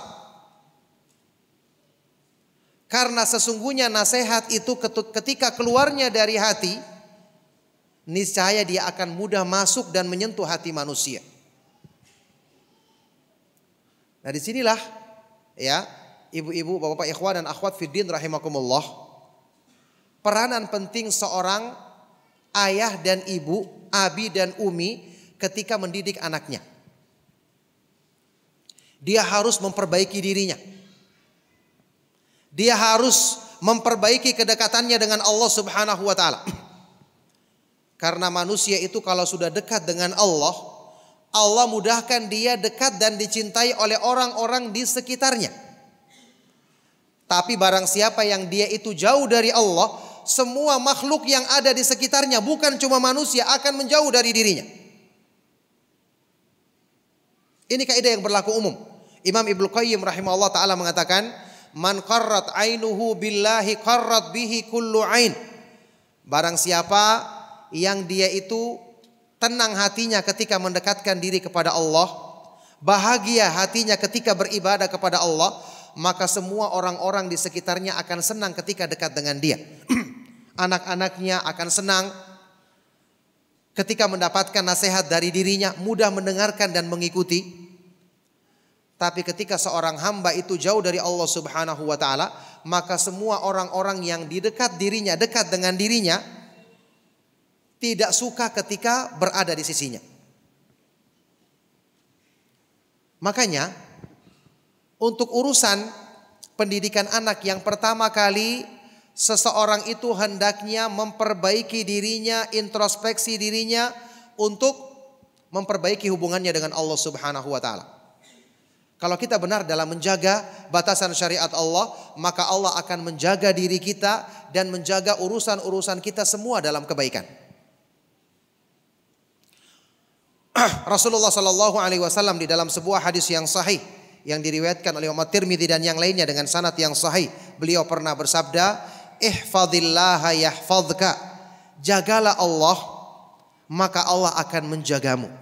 Karena sesungguhnya nasihat itu ketika keluarnya dari hati, niscaya dia akan mudah masuk dan menyentuh hati manusia. Nah disinilah ya ibu-ibu, bapak-bapak, ikhwan dan akhwat fiddin rahimakumullah. Peranan penting seorang ayah dan ibu, abi dan umi ketika mendidik anaknya. Dia harus memperbaiki dirinya. Dia harus memperbaiki kedekatannya dengan Allah Subhanahu wa taala. Karena manusia itu kalau sudah dekat dengan Allah, Allah mudahkan dia dekat dan dicintai oleh orang-orang di sekitarnya. Tapi barang siapa yang dia itu jauh dari Allah, semua makhluk yang ada di sekitarnya bukan cuma manusia akan menjauh dari dirinya. Ini kaidah yang berlaku umum. Imam Ibnu Qayyim rahimahullah taala mengatakan, Man qarrat ainuhu billahi qarrat bihi kullu ain. Barang siapa yang dia itu tenang hatinya ketika mendekatkan diri kepada Allah, bahagia hatinya ketika beribadah kepada Allah, maka semua orang-orang di sekitarnya akan senang ketika dekat dengan dia. Anak-anaknya akan senang ketika mendapatkan nasihat dari dirinya, mudah mendengarkan dan mengikuti. Tapi ketika seorang hamba itu jauh dari Allah Subhanahu wa taala, maka semua orang-orang yang di dekat dirinya, dekat dengan dirinya tidak suka ketika berada di sisinya. Makanya untuk urusan pendidikan anak yang pertama kali seseorang itu hendaknya memperbaiki dirinya, introspeksi dirinya untuk memperbaiki hubungannya dengan Allah Subhanahu wa taala. Kalau kita benar dalam menjaga batasan syariat Allah, maka Allah akan menjaga diri kita dan menjaga urusan-urusan kita semua dalam kebaikan. Rasulullah Shallallahu Alaihi Wasallam di dalam sebuah hadis yang sahih yang diriwayatkan oleh Imam Tirmidzi dan yang lainnya dengan sanad yang sahih, beliau pernah bersabda, "Ihfadillah yahfadka." Jagalah Allah, maka Allah akan menjagamu.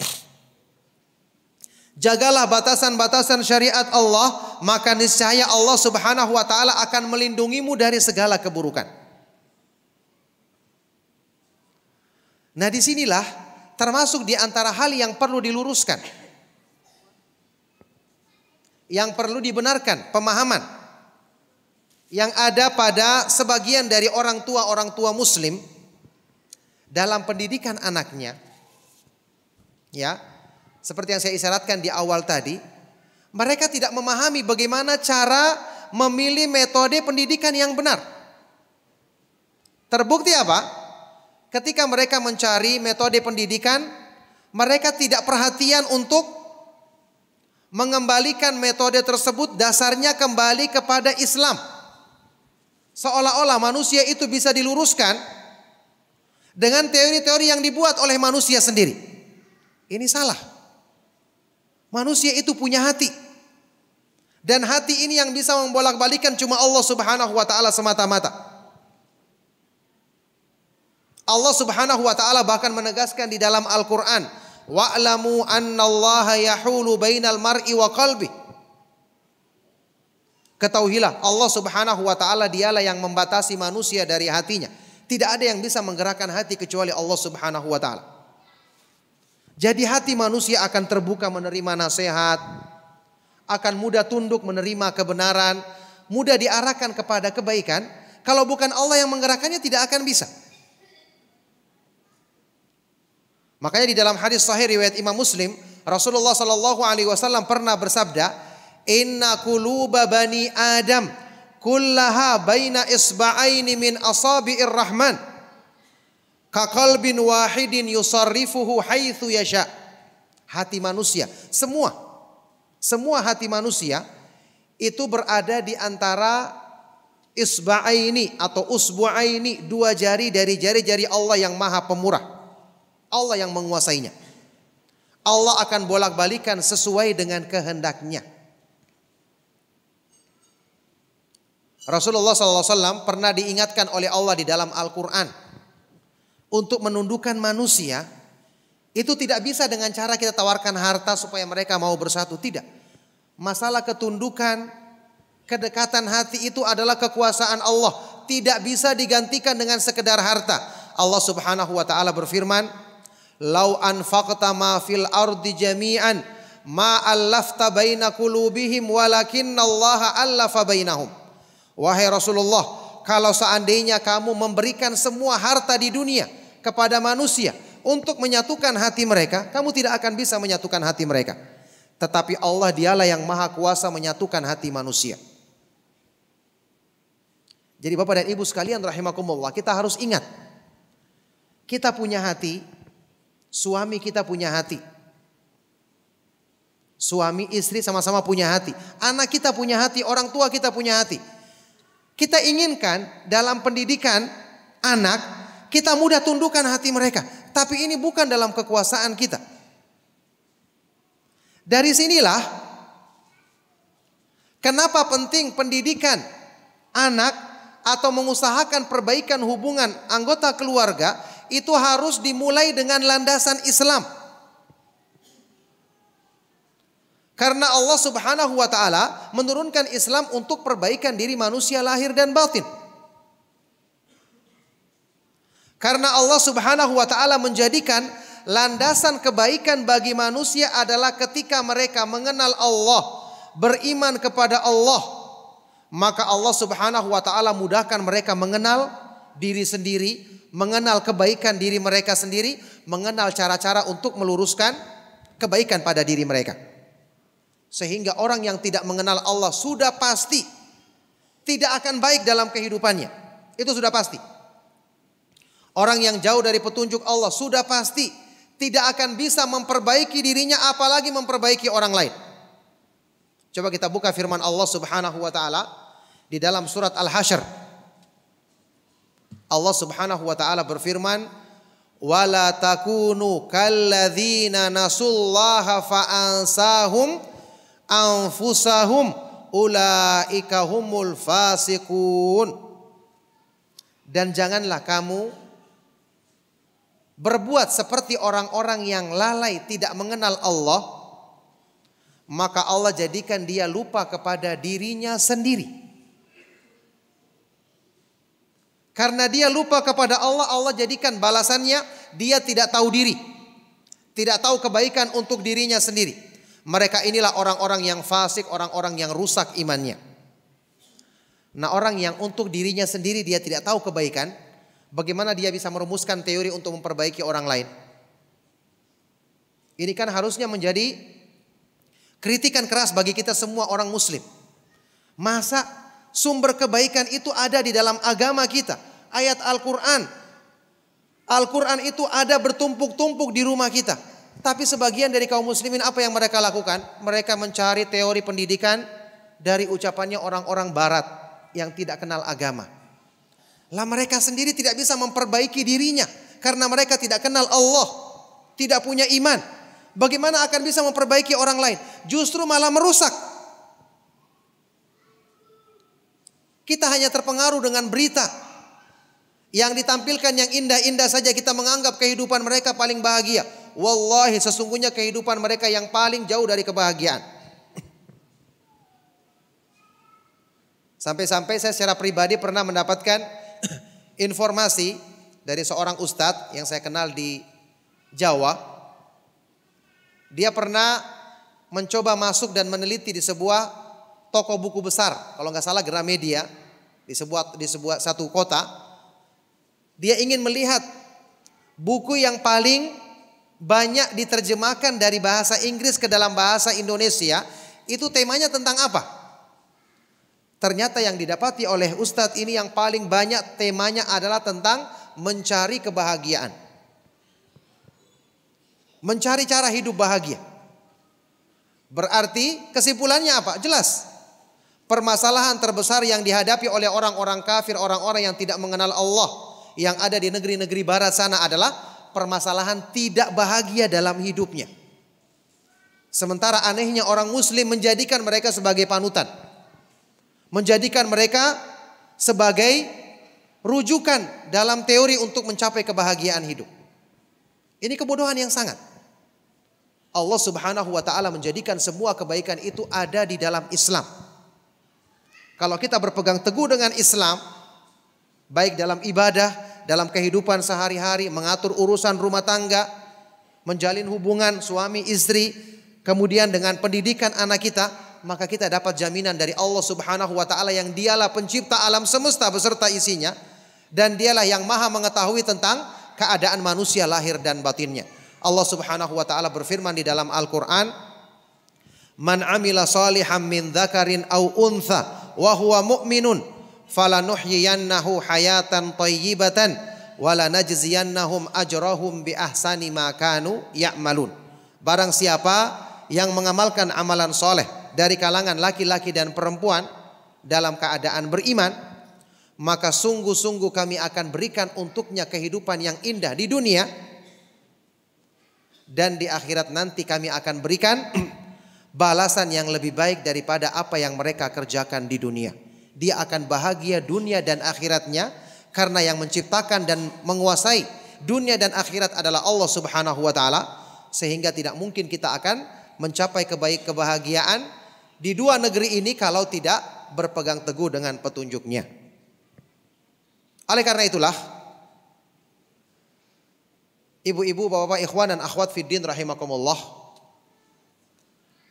Jagalah batasan-batasan syariat Allah, maka niscaya Allah Subhanahu wa taala akan melindungimu dari segala keburukan. Nah, disinilah termasuk di antara hal yang perlu diluruskan. Yang perlu dibenarkan, pemahaman yang ada pada sebagian dari orang tua-orang tua muslim dalam pendidikan anaknya. Ya, seperti yang saya isyaratkan di awal tadi, mereka tidak memahami bagaimana cara memilih metode pendidikan yang benar. Terbukti apa? Ketika mereka mencari metode pendidikan, mereka tidak perhatian untuk mengembalikan metode tersebut dasarnya kembali kepada Islam. Seolah-olah manusia itu bisa diluruskan dengan teori-teori yang dibuat oleh manusia sendiri. Ini salah. Manusia itu punya hati. Dan hati ini yang bisa membolak-balikan cuma Allah Subhanahu wa taala semata-mata. Allah Subhanahu wa taala bahkan menegaskan di dalam Al-Qur'an, "Wa'lamu annallaha yahulu bainal mar'i wa qalbi." Ketahuilah Allah Subhanahu wa taala dialah yang membatasi manusia dari hatinya. Tidak ada yang bisa menggerakkan hati kecuali Allah Subhanahu wa taala. Jadi hati manusia akan terbuka menerima nasihat, akan mudah tunduk menerima kebenaran, mudah diarahkan kepada kebaikan. Kalau bukan Allah yang menggerakkannya tidak akan bisa. Makanya di dalam hadis sahih riwayat Imam Muslim, Rasulullah Shallallahu alaihi wasallam pernah bersabda, "Inna quluba bani Adam kullaha baina isba'aini min asabi'ir rahman." Kakal bin wahidin yusarrifuhu haitsu yasha. Hati manusia, semua semua hati manusia itu berada di antara isba'aini atau usbu'aini, dua jari dari jari-jari Allah yang Maha Pemurah. Allah yang menguasainya. Allah akan bolak-balikan sesuai dengan kehendaknya. Rasulullah SAW pernah diingatkan oleh Allah di dalam Al-Quran untuk menundukkan manusia itu tidak bisa dengan cara kita tawarkan harta supaya mereka mau bersatu, tidak. Masalah ketundukan, kedekatan hati itu adalah kekuasaan Allah, tidak bisa digantikan dengan sekedar harta. Allah Subhanahu wa taala berfirman, "Lau anfaqta ma fil ardi jami'an ma allafta baina walakinna allaha allafa bainahum." Wahai Rasulullah, kalau seandainya kamu memberikan semua harta di dunia kepada manusia untuk menyatukan hati mereka, kamu tidak akan bisa menyatukan hati mereka. Tetapi Allah dialah yang maha kuasa menyatukan hati manusia. Jadi Bapak dan Ibu sekalian rahimakumullah, kita harus ingat. Kita punya hati, suami kita punya hati. Suami istri sama-sama punya hati. Anak kita punya hati, orang tua kita punya hati. Kita inginkan dalam pendidikan anak, kita mudah tundukkan hati mereka. Tapi ini bukan dalam kekuasaan kita. Dari sinilah, kenapa penting pendidikan anak atau mengusahakan perbaikan hubungan anggota keluarga itu harus dimulai dengan landasan Islam. Karena Allah Subhanahu wa taala menurunkan Islam untuk perbaikan diri manusia lahir dan batin. Karena Allah Subhanahu wa taala menjadikan landasan kebaikan bagi manusia adalah ketika mereka mengenal Allah, beriman kepada Allah, maka Allah Subhanahu wa taala mudahkan mereka mengenal diri sendiri, mengenal kebaikan diri mereka sendiri, mengenal cara-cara untuk meluruskan kebaikan pada diri mereka. Sehingga orang yang tidak mengenal Allah sudah pasti tidak akan baik dalam kehidupannya. Itu sudah pasti. Orang yang jauh dari petunjuk Allah sudah pasti tidak akan bisa memperbaiki dirinya apalagi memperbaiki orang lain. Coba kita buka firman Allah Subhanahu wa taala di dalam surat Al-Hasyr. Allah Subhanahu wa taala berfirman, wala takunu kalladzina nasullaha faansahum anfusahum ulaika humul fasikun. Dan janganlah kamu berbuat seperti orang-orang yang lalai tidak mengenal Allah, maka Allah jadikan dia lupa kepada dirinya sendiri. Karena dia lupa kepada Allah, Allah jadikan balasannya dia tidak tahu diri. Tidak tahu kebaikan untuk dirinya sendiri. Mereka inilah orang-orang yang fasik, orang-orang yang rusak imannya. Nah orang yang untuk dirinya sendiri dia tidak tahu kebaikan, bagaimana dia bisa merumuskan teori untuk memperbaiki orang lain. Ini kan harusnya menjadi kritikan keras bagi kita semua orang muslim. Masa sumber kebaikan itu ada di dalam agama kita. Ayat Al-Quran. Al-Quran itu ada bertumpuk-tumpuk di rumah kita. Tapi sebagian dari kaum muslimin apa yang mereka lakukan? Mereka mencari teori pendidikan dari ucapannya orang-orang barat yang tidak kenal agama. Lah mereka sendiri tidak bisa memperbaiki dirinya karena mereka tidak kenal Allah, tidak punya iman. Bagaimana akan bisa memperbaiki orang lain? Justru malah merusak. Kita hanya terpengaruh dengan berita, yang ditampilkan yang indah-indah saja kita menganggap kehidupan mereka paling bahagia. Wallahi sesungguhnya kehidupan mereka yang paling jauh dari kebahagiaan. Sampai-sampai saya secara pribadi pernah mendapatkan informasi dari seorang ustadz yang saya kenal di Jawa. Dia pernah mencoba masuk dan meneliti di sebuah toko buku besar, kalau nggak salah Gramedia, di sebuah di sebuah satu kota. Dia ingin melihat buku yang paling banyak diterjemahkan dari bahasa Inggris ke dalam bahasa Indonesia, itu temanya tentang apa? Ternyata yang didapati oleh Ustadz ini yang paling banyak temanya adalah tentang mencari kebahagiaan. Mencari cara hidup bahagia. Berarti kesimpulannya apa? Jelas. Permasalahan terbesar yang dihadapi oleh orang-orang kafir, orang-orang yang tidak mengenal Allah yang ada di negeri-negeri barat sana adalah permasalahan tidak bahagia dalam hidupnya. Sementara anehnya orang muslim menjadikan mereka sebagai panutan. Menjadikan mereka sebagai rujukan dalam teori untuk mencapai kebahagiaan hidup. Ini kebodohan yang sangat. Allah Subhanahu wa taala menjadikan semua kebaikan itu ada di dalam Islam. Kalau kita berpegang teguh dengan Islam, baik dalam ibadah dalam kehidupan sehari-hari, mengatur urusan rumah tangga, menjalin hubungan suami istri, kemudian dengan pendidikan anak kita, maka kita dapat jaminan dari Allah Subhanahu wa taala yang dialah pencipta alam semesta beserta isinya dan dialah yang maha mengetahui tentang keadaan manusia lahir dan batinnya. Allah Subhanahu wa taala berfirman di dalam Al-Qur'an, "Man amila salihan min dzakarin au untha wa huwa mu'minun" falanuhyiyannahu hayatan tayyibatan wala najziyannahum ajrahum bi ahsani ma kanu ya'malun. Barang siapa yang mengamalkan amalan soleh dari kalangan laki-laki dan perempuan dalam keadaan beriman, maka sungguh-sungguh kami akan berikan untuknya kehidupan yang indah di dunia dan di akhirat nanti kami akan berikan balasan yang lebih baik daripada apa yang mereka kerjakan di dunia dia akan bahagia dunia dan akhiratnya karena yang menciptakan dan menguasai dunia dan akhirat adalah Allah Subhanahu wa taala sehingga tidak mungkin kita akan mencapai kebaik kebahagiaan di dua negeri ini kalau tidak berpegang teguh dengan petunjuknya. Oleh karena itulah ibu-ibu, bapak-bapak, ikhwan dan akhwat fiddin rahimakumullah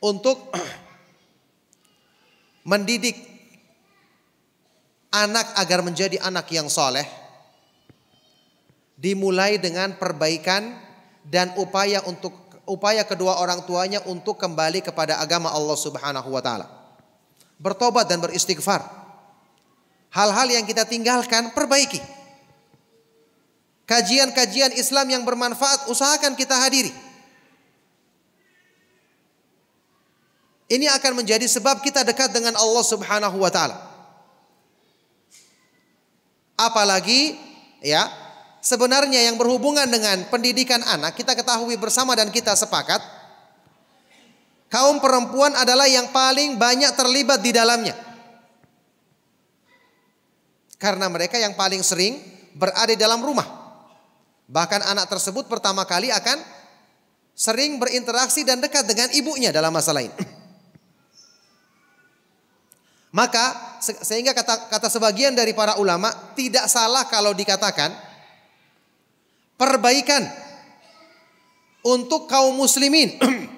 untuk mendidik anak agar menjadi anak yang soleh dimulai dengan perbaikan dan upaya untuk upaya kedua orang tuanya untuk kembali kepada agama Allah Subhanahu wa taala. Bertobat dan beristighfar. Hal-hal yang kita tinggalkan perbaiki. Kajian-kajian Islam yang bermanfaat usahakan kita hadiri. Ini akan menjadi sebab kita dekat dengan Allah Subhanahu wa taala. Apalagi ya sebenarnya yang berhubungan dengan pendidikan anak kita ketahui bersama dan kita sepakat kaum perempuan adalah yang paling banyak terlibat di dalamnya. Karena mereka yang paling sering berada di dalam rumah. Bahkan anak tersebut pertama kali akan sering berinteraksi dan dekat dengan ibunya dalam masalah ini. Maka sehingga kata kata sebagian dari para ulama tidak salah kalau dikatakan perbaikan untuk kaum muslimin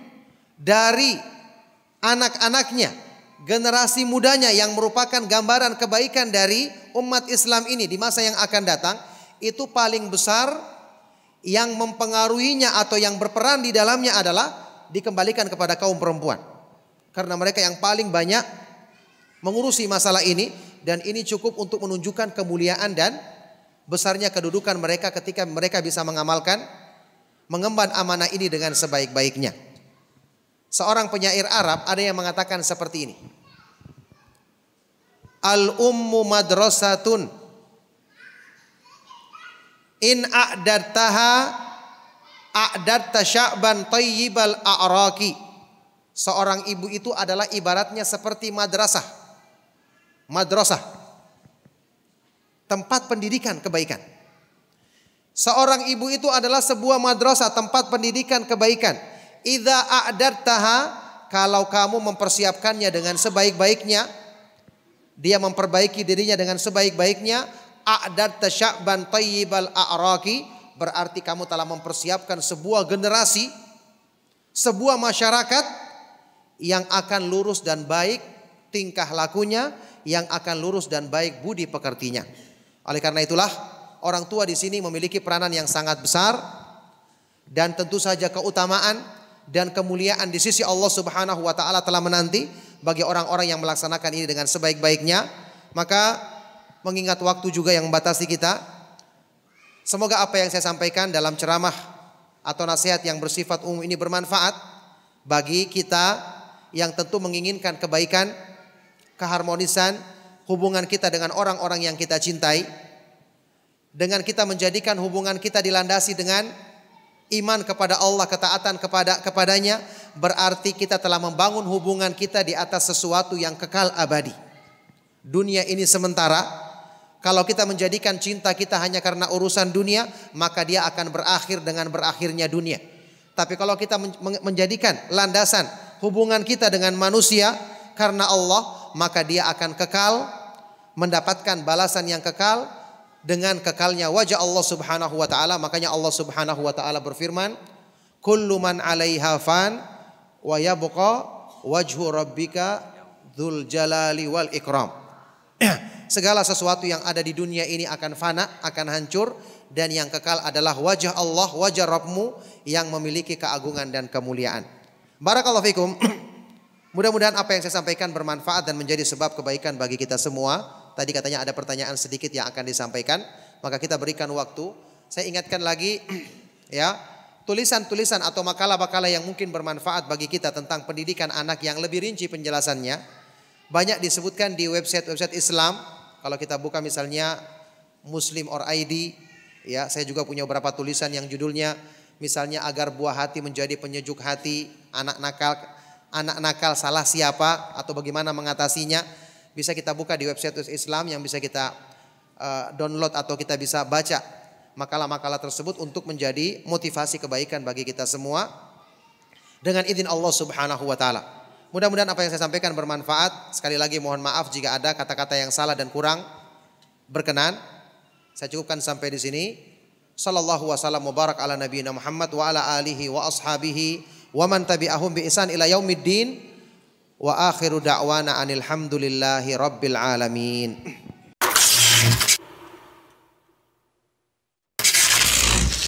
dari anak-anaknya, generasi mudanya yang merupakan gambaran kebaikan dari umat Islam ini di masa yang akan datang itu paling besar yang mempengaruhinya atau yang berperan di dalamnya adalah dikembalikan kepada kaum perempuan. Karena mereka yang paling banyak mengurusi masalah ini dan ini cukup untuk menunjukkan kemuliaan dan besarnya kedudukan mereka ketika mereka bisa mengamalkan mengemban amanah ini dengan sebaik-baiknya. Seorang penyair Arab ada yang mengatakan seperti ini. Al ummu madrasatun in a'dartaha a'darta sya'ban tayyibal a'raqi. Seorang ibu itu adalah ibaratnya seperti madrasah madrasah. Tempat pendidikan kebaikan. Seorang ibu itu adalah sebuah madrasah tempat pendidikan kebaikan. Idza a'dartaha kalau kamu mempersiapkannya dengan sebaik-baiknya, dia memperbaiki dirinya dengan sebaik-baiknya, Adar tasya'ban tayyibal a'raqi berarti kamu telah mempersiapkan sebuah generasi, sebuah masyarakat yang akan lurus dan baik tingkah lakunya yang akan lurus dan baik budi pekertinya. Oleh karena itulah orang tua di sini memiliki peranan yang sangat besar dan tentu saja keutamaan dan kemuliaan di sisi Allah Subhanahu wa taala telah menanti bagi orang-orang yang melaksanakan ini dengan sebaik-baiknya. Maka mengingat waktu juga yang membatasi kita, semoga apa yang saya sampaikan dalam ceramah atau nasihat yang bersifat umum ini bermanfaat bagi kita yang tentu menginginkan kebaikan keharmonisan hubungan kita dengan orang-orang yang kita cintai, dengan kita menjadikan hubungan kita dilandasi dengan iman kepada Allah, ketaatan kepada kepadanya, berarti kita telah membangun hubungan kita di atas sesuatu yang kekal abadi. Dunia ini sementara. Kalau kita menjadikan cinta kita hanya karena urusan dunia, maka dia akan berakhir dengan berakhirnya dunia. Tapi kalau kita menjadikan landasan hubungan kita dengan manusia karena Allah, maka dia akan kekal mendapatkan balasan yang kekal dengan kekalnya wajah Allah Subhanahu wa taala makanya Allah Subhanahu wa taala berfirman kullu man 'alaiha fan wa yabqa wajhu rabbika dzul jalali wal ikram segala sesuatu yang ada di dunia ini akan fana akan hancur dan yang kekal adalah wajah Allah wajah Rabbmu yang memiliki keagungan dan kemuliaan barakallahu fikum Mudah-mudahan apa yang saya sampaikan bermanfaat dan menjadi sebab kebaikan bagi kita semua. Tadi katanya ada pertanyaan sedikit yang akan disampaikan, maka kita berikan waktu. Saya ingatkan lagi ya, tulisan-tulisan atau makalah-makalah yang mungkin bermanfaat bagi kita tentang pendidikan anak yang lebih rinci penjelasannya banyak disebutkan di website-website Islam. Kalau kita buka misalnya Muslim or ID, ya, saya juga punya beberapa tulisan yang judulnya misalnya agar buah hati menjadi penyejuk hati, anak nakal anak nakal salah siapa atau bagaimana mengatasinya bisa kita buka di website Islam yang bisa kita eh, download atau kita bisa baca makalah-makalah tersebut untuk menjadi motivasi kebaikan bagi kita semua dengan izin Allah Subhanahu wa taala. Mudah-mudahan apa yang saya sampaikan bermanfaat. Sekali lagi mohon maaf jika ada kata-kata yang salah dan kurang berkenan. Saya cukupkan sampai di sini. Sallallahu wasallam mubarak ala nabiyina Muhammad wa ala alihi wa ashabihi wa man tabi'ahum bi ihsan ila yaumiddin wa akhiru da'wana anil hamdulillahi rabbil alamin